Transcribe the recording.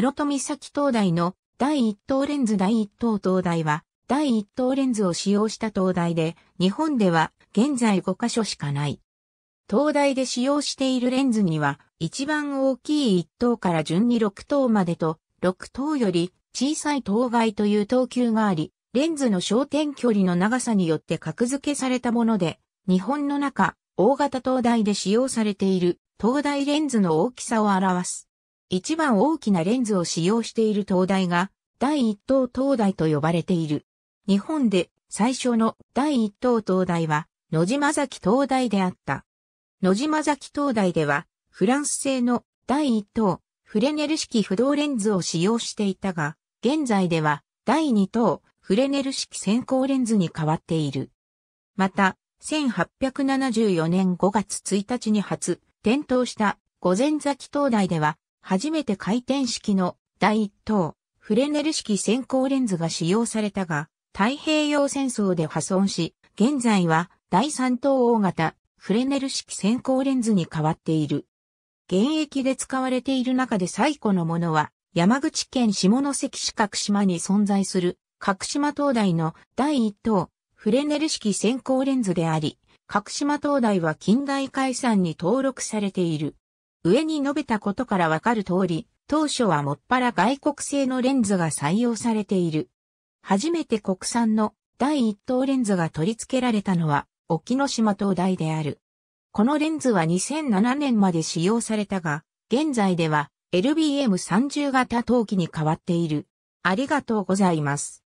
室戸岬灯台の第一等レンズ第一等灯台は、第一等レンズを使用した灯台で、日本では現在5箇所しかない。灯台で使用しているレンズには、一番大きい1等から順に6等までと、6等より小さい等外という等級があり、レンズの焦点距離の長さによって格付けされたもので、日本の中、大型灯台で使用されている灯台レンズの大きさを表す。一番大きなレンズを使用している灯台が、第一等灯台と呼ばれている。日本で最初の第一等灯台は、野島崎灯台であった。野島崎灯台では、フランス製の第一等、フレネル式不動レンズを使用していたが、現在では第二等、フレネル式先行レンズに変わっている。また、1874年5月1日に初、点灯した午前崎灯台では、初めて回転式の第一等、フレネル式先行レンズが使用されたが、太平洋戦争で破損し、現在は第三等大型、フレネル式先行レンズに変わっている。現役で使われている中で最古のものは、山口県下関市角島に存在する、角島灯台の第一等、フレネル式先行レンズであり、角島灯台は近代解散に登録されている。上に述べたことからわかる通り、当初はもっぱら外国製のレンズが採用されている。初めて国産の第一等レンズが取り付けられたのは、沖ノ島灯台である。このレンズは2007年まで使用されたが、現在では LBM30 型陶器に変わっている。ありがとうございます。